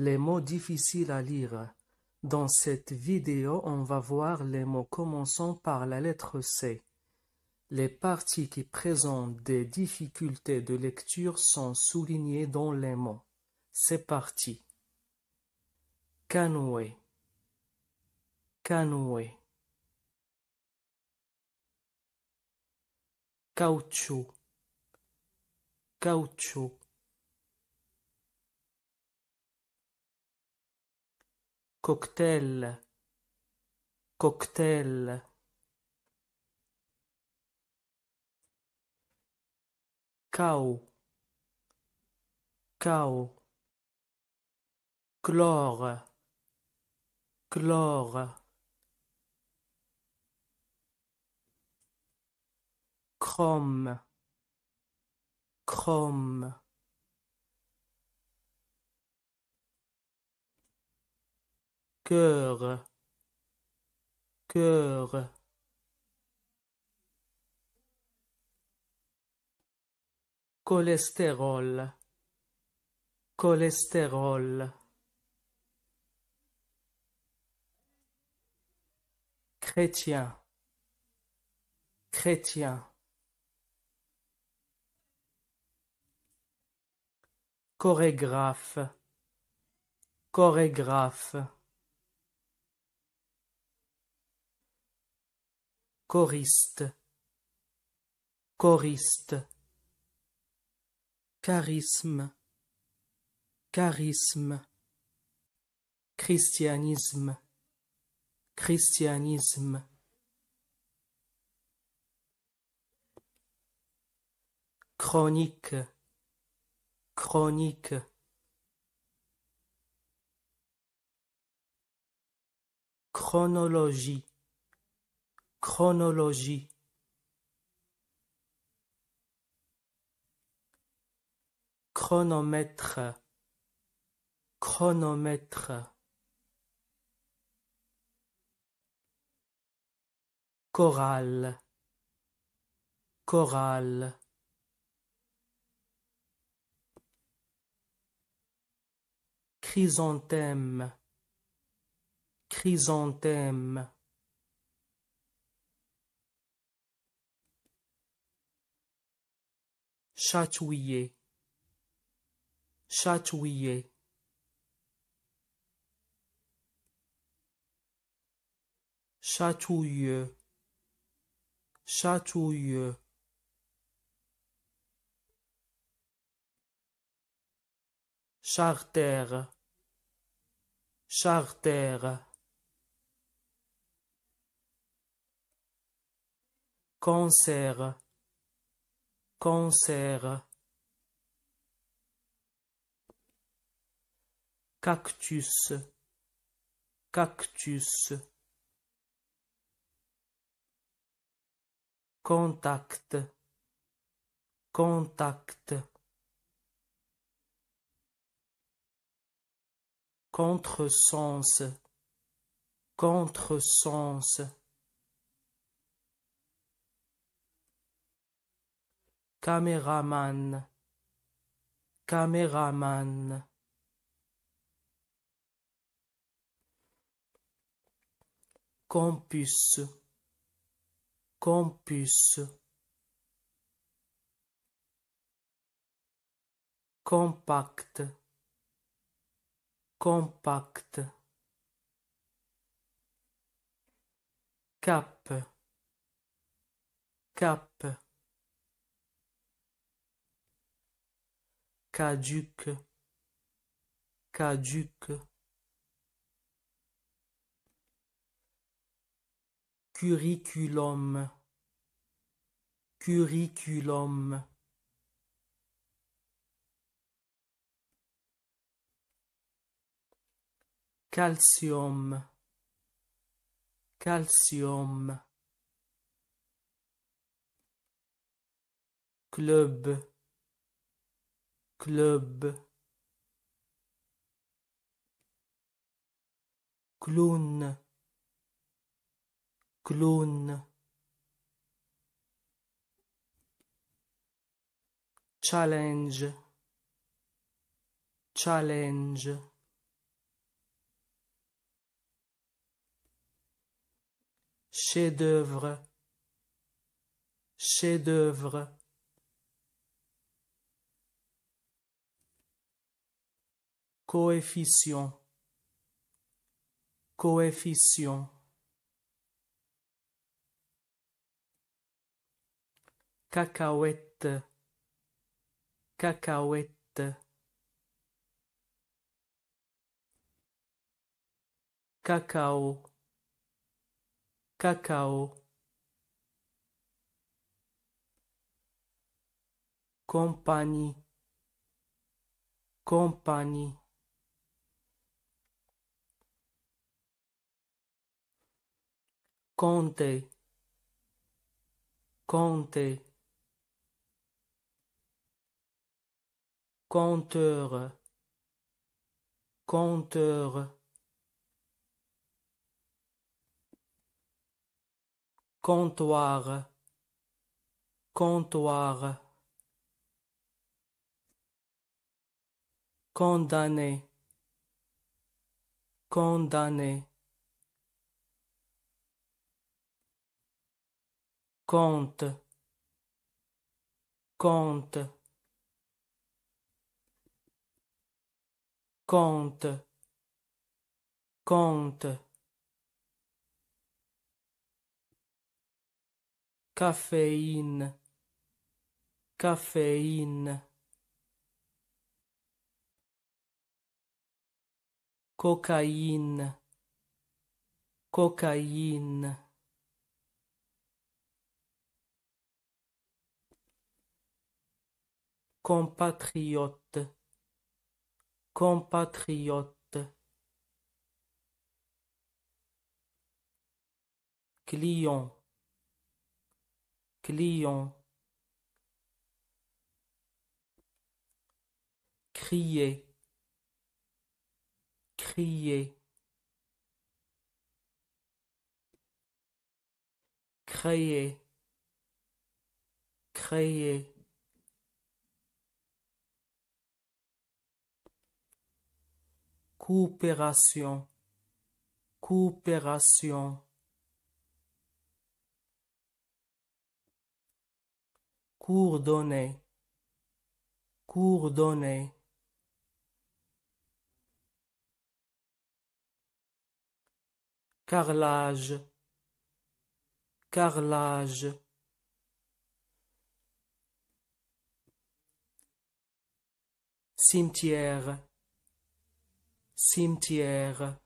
Les mots difficiles à lire. Dans cette vidéo, on va voir les mots commençant par la lettre C. Les parties qui présentent des difficultés de lecture sont soulignées dans les mots. C'est parti. Canoë. Canoë. Caoutchouc. Caoutchouc. Cocktail Cocktail Chaos Chaos Chlore Chlore Chrome Chrome cœur cœur cholestérol cholestérol chrétien chrétien chorégraphe chorégraphe choriste, choriste, charisme, charisme, christianisme, christianisme. Chronique, chronique. Chronologie chronologie chronomètre chronomètre chorale chorale chrysanthème chrysanthème chatouillé chatouillé Chatouilleux. Chatouilleux. Charter. Charter cancer cactus cactus contact contact contre contresens Caméraman Caméraman Campus Campus Compact Compact Cap Cap caduc, caduc, curriculum curriculum calcium calcium club club clown clown challenge challenge chef-d'œuvre chef-d'œuvre coeficient, coeficient, cacahuète, cacahuète, cacao, cacao. Compagnie, compagnie. Comptez. conte, Conteur. Conteur. Comptoir. Comptoir. Condamné. Condamné. conta, conta, conta, conta, cafeína, cafeína, cocaína, cocaína. compatriote, compatriote, client, client, crier, crier, créer, créer. coopération, coopération, coordonner, coordonner, carrelage, carrelage, cimetière, cimetière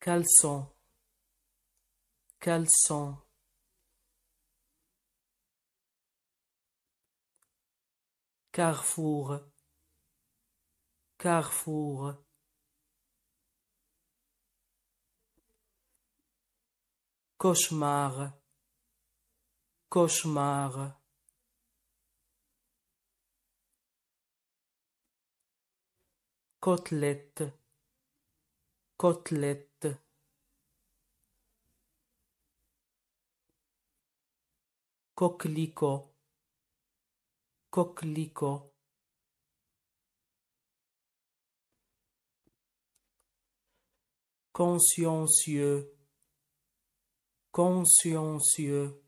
caleçon caleçon carrefour carrefour cauchemar cauchemar Côtelette côtelette coquelicot coquelicot consciencieux consciencieux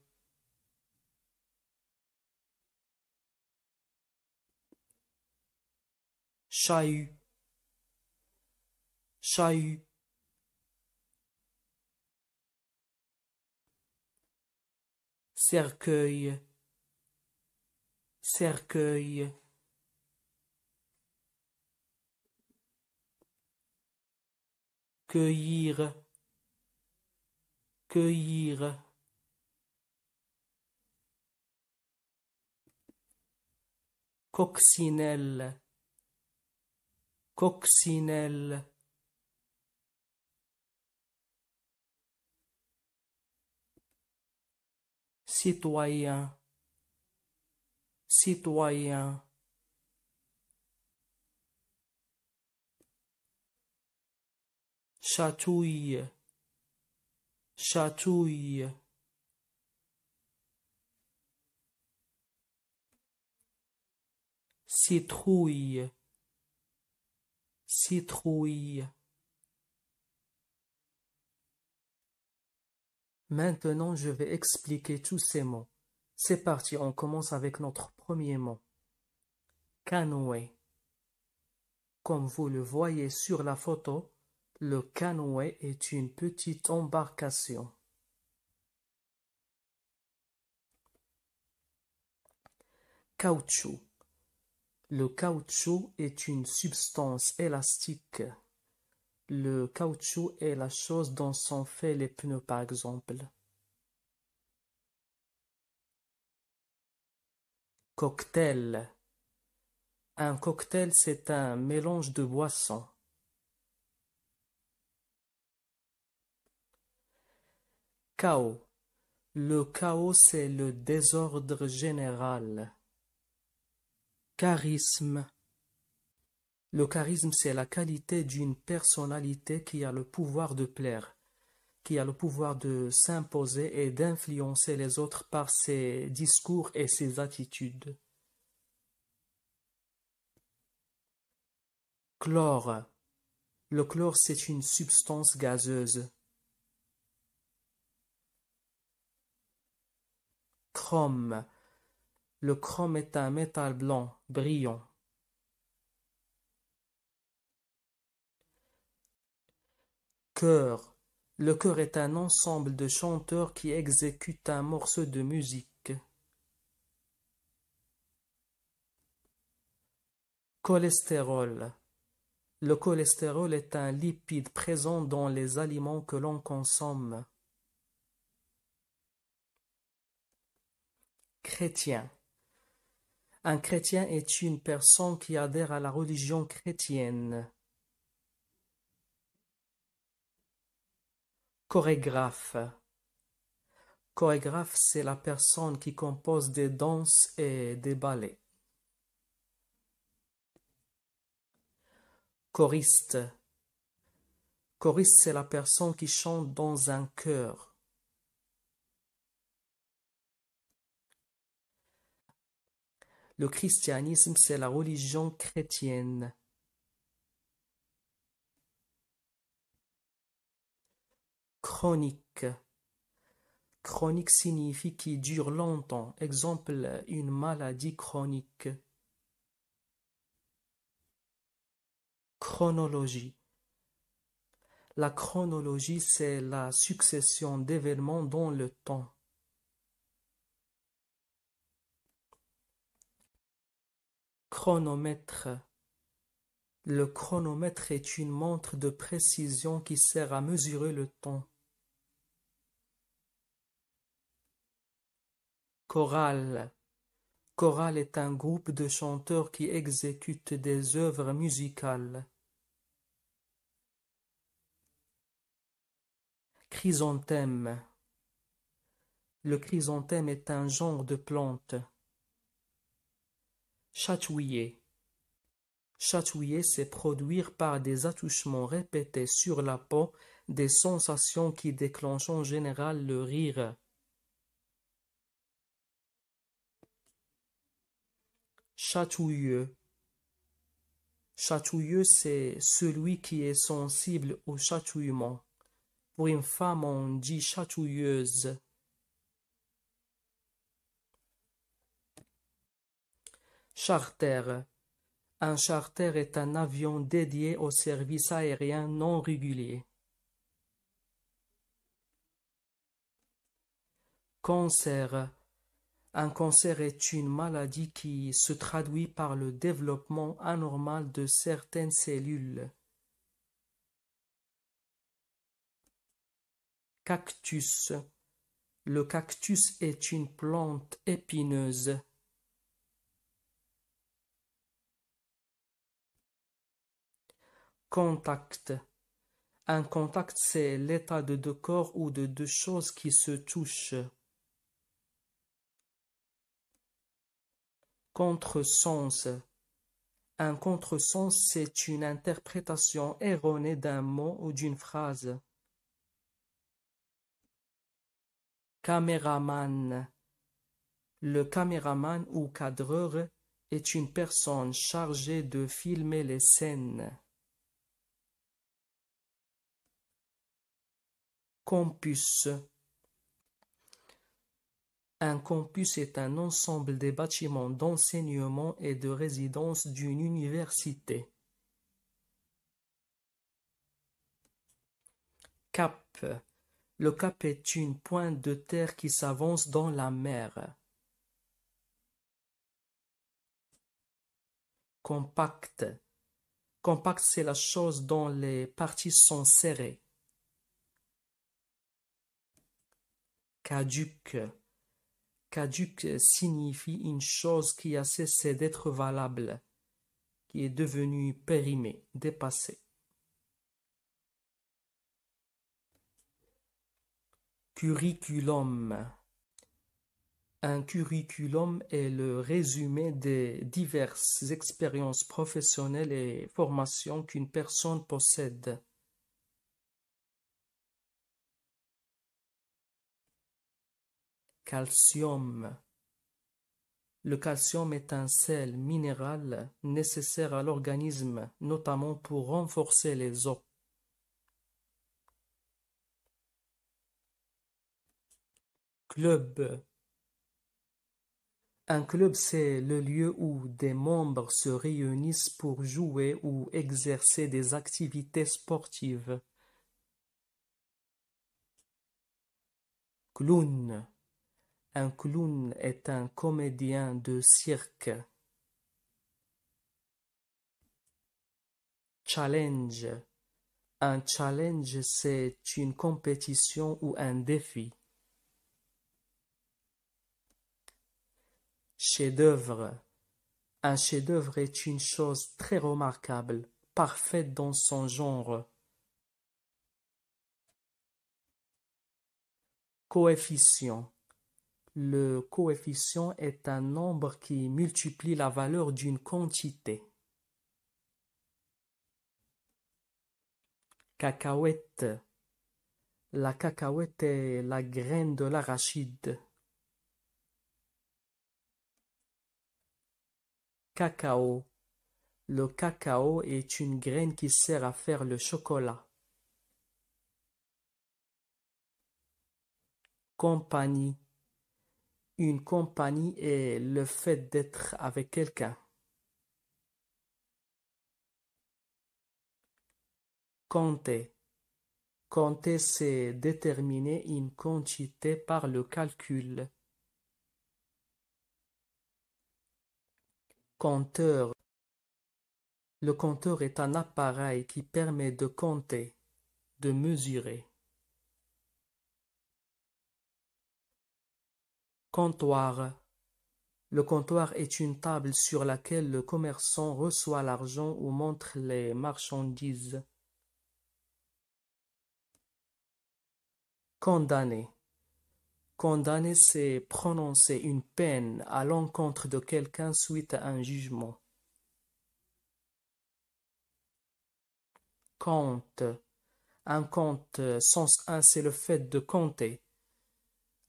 chahut chahut cercueil, cercueil. Cueillir, cueillir. Coccinelle, coccinelle. citoyen, citoyen. Chatouille, chatouille. Citrouille, citrouille. Maintenant je vais expliquer tous ces mots. C'est parti, on commence avec notre premier mot. Canoë. Comme vous le voyez sur la photo, le canoë est une petite embarcation. Caoutchouc. Le caoutchouc est une substance élastique le caoutchouc est la chose dont sont faits les pneus par exemple. Cocktail. Un cocktail, c'est un mélange de boissons. Chaos. Le chaos, c'est le désordre général. Charisme. Le charisme, c'est la qualité d'une personnalité qui a le pouvoir de plaire, qui a le pouvoir de s'imposer et d'influencer les autres par ses discours et ses attitudes. Chlore. Le chlore, c'est une substance gazeuse. Chrome. Le chrome est un métal blanc, brillant. Chœur. Le chœur est un ensemble de chanteurs qui exécutent un morceau de musique. Cholestérol. Le cholestérol est un lipide présent dans les aliments que l'on consomme. Chrétien. Un chrétien est une personne qui adhère à la religion chrétienne. Chorégraphe. Chorégraphe, c'est la personne qui compose des danses et des ballets. Choriste. Choriste, c'est la personne qui chante dans un chœur. Le christianisme, c'est la religion chrétienne. chronique. Chronique signifie qui dure longtemps, exemple une maladie chronique. Chronologie. La chronologie, c'est la succession d'événements dans le temps. Chronomètre. Le chronomètre est une montre de précision qui sert à mesurer le temps. Chorale. Chorale est un groupe de chanteurs qui exécutent des œuvres musicales. Chrysanthème. Le chrysanthème est un genre de plante. Chatouiller. Chatouiller, c'est produire par des attouchements répétés sur la peau des sensations qui déclenchent en général le rire. Chatouilleux. Chatouilleux, c'est celui qui est sensible au chatouillement. Pour une femme, on dit chatouilleuse. Charter. Un charter est un avion dédié au service aérien non régulier. Concert un cancer est une maladie qui se traduit par le développement anormal de certaines cellules. Cactus. Le cactus est une plante épineuse. Contact. Un contact, c'est l'état de deux corps ou de deux choses qui se touchent. contresens. Un contresens, c'est une interprétation erronée d'un mot ou d'une phrase. Caméraman. Le caméraman ou cadreur est une personne chargée de filmer les scènes. Campus un campus est un ensemble des bâtiments d'enseignement et de résidence d'une université. Cap. Le cap est une pointe de terre qui s'avance dans la mer. Compact. Compact, c'est la chose dont les parties sont serrées. Caduque Caduc signifie une chose qui a cessé d'être valable, qui est devenue périmée, dépassée. Curriculum. Un curriculum est le résumé des diverses expériences professionnelles et formations qu'une personne possède. calcium. Le calcium est un sel minéral nécessaire à l'organisme, notamment pour renforcer les os. Club Un club, c'est le lieu où des membres se réunissent pour jouer ou exercer des activités sportives. Clown un clown est un comédien de cirque. Challenge. Un challenge, c'est une compétition ou un défi. Chef-d'œuvre. Un chef-d'œuvre est une chose très remarquable, parfaite dans son genre. Coefficient. Le coefficient est un nombre qui multiplie la valeur d'une quantité. Cacahuète. La cacahuète est la graine de l'arachide. Cacao. Le cacao est une graine qui sert à faire le chocolat. Compagnie. Une compagnie est le fait d'être avec quelqu'un, Compter. Compter, c'est déterminer une quantité par le calcul. Compteur. Le compteur est un appareil qui permet de compter, de mesurer. Comptoir. Le comptoir est une table sur laquelle le commerçant reçoit l'argent ou montre les marchandises. condamné Condamner, c'est prononcer une peine à l'encontre de quelqu'un suite à un jugement. Compte. Un compte, sens un, c'est le fait de compter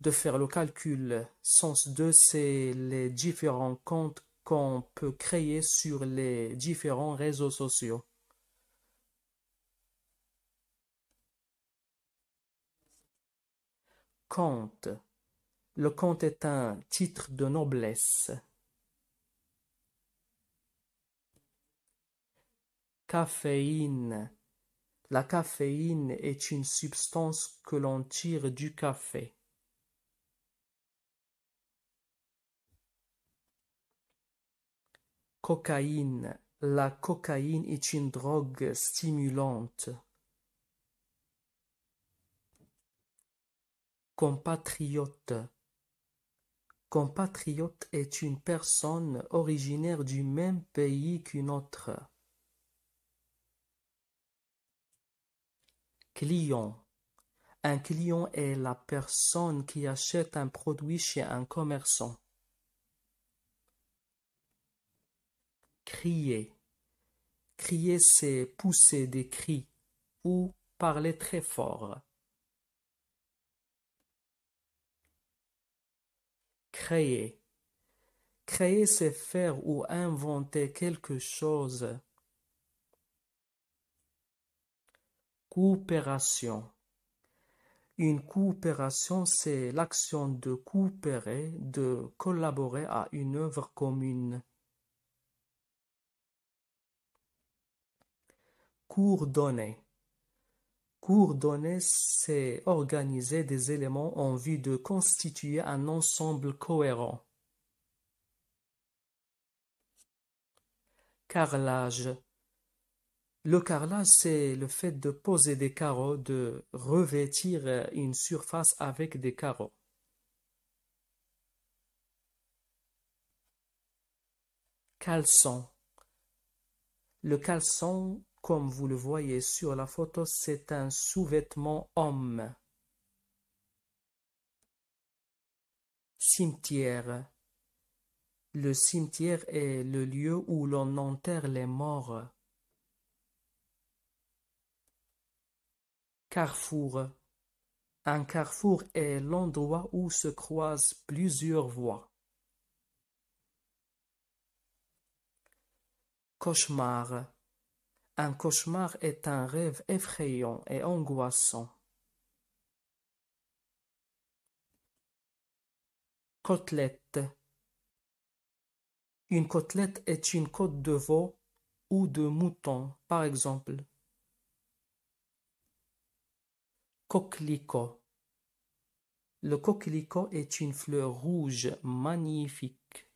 de faire le calcul. Sens 2, c'est les différents comptes qu'on peut créer sur les différents réseaux sociaux. Compte. Le compte est un titre de noblesse. Caféine. La caféine est une substance que l'on tire du café. Cocaïne La cocaïne est une drogue stimulante. Compatriote Compatriote est une personne originaire du même pays qu'une autre. Client Un client est la personne qui achète un produit chez un commerçant. crier. Crier, c'est pousser des cris ou parler très fort. Créer. Créer, c'est faire ou inventer quelque chose. Coopération. Une coopération, c'est l'action de coopérer, de collaborer à une œuvre commune. Cours donné. Cours c'est organiser des éléments en vue de constituer un ensemble cohérent. Carrelage. Le carrelage, c'est le fait de poser des carreaux, de revêtir une surface avec des carreaux. Caleçon. Le caleçon, comme vous le voyez sur la photo, c'est un sous-vêtement homme. Cimetière. Le cimetière est le lieu où l'on enterre les morts. Carrefour. Un carrefour est l'endroit où se croisent plusieurs voies. Cauchemar. Un cauchemar est un rêve effrayant et angoissant. Côtelette Une côtelette est une côte de veau ou de mouton, par exemple. Coquelicot Le coquelicot est une fleur rouge magnifique.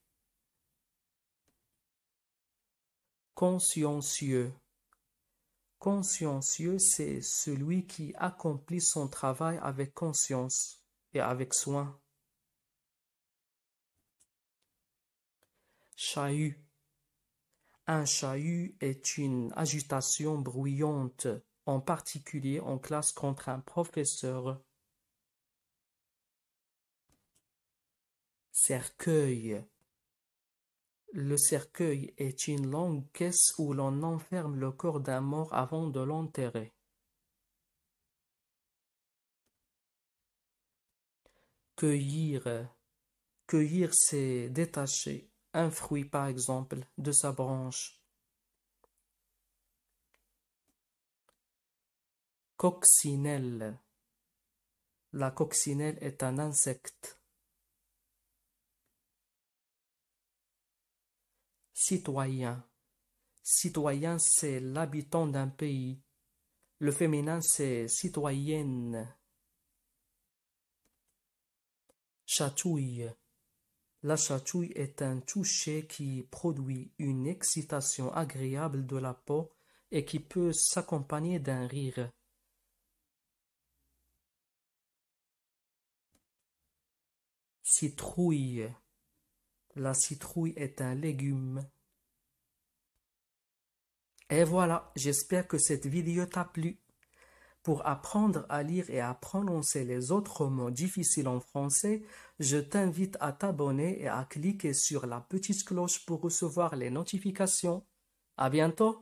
Consciencieux Consciencieux, c'est celui qui accomplit son travail avec conscience et avec soin. Chahut. Un chahut est une agitation bruyante, en particulier en classe contre un professeur. Cercueil le cercueil est une longue caisse où l'on enferme le corps d'un mort avant de l'enterrer. Cueillir. Cueillir, c'est détacher un fruit, par exemple, de sa branche. Coccinelle. La coccinelle est un insecte. Citoyen. Citoyen, c'est l'habitant d'un pays. Le féminin, c'est citoyenne. Chatouille. La chatouille est un toucher qui produit une excitation agréable de la peau et qui peut s'accompagner d'un rire. Citrouille. La citrouille est un légume. Et voilà, j'espère que cette vidéo t'a plu. Pour apprendre à lire et à prononcer les autres mots difficiles en français, je t'invite à t'abonner et à cliquer sur la petite cloche pour recevoir les notifications. À bientôt!